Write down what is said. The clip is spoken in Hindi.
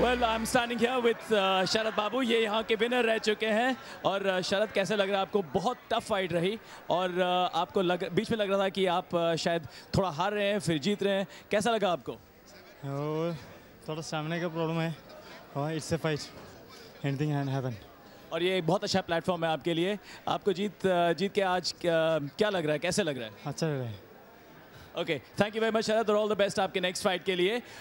well I am standing here with Sharad Babu ये यहाँ के विनर रह चुके हैं और शरद uh, कैसे लग रहा है आपको बहुत टफ फाइट रही और uh, आपको लग बीच में लग रहा था कि आप uh, शायद थोड़ा हार रहे हैं फिर जीत रहे हैं कैसा लगा आपको थोड़ा सामने का प्रॉब्लम है और इट्स फाइट एनीथिंग हैपन और ये बहुत अच्छा प्लेटफॉर्म है आपके लिए आपको जीत जीत के आज क्या लग रहा है कैसे लग रहा है अच्छा लग रहा है okay thank you very much Sharad और ऑल द बेस्ट आपके नेक्स्ट फाइट के लिए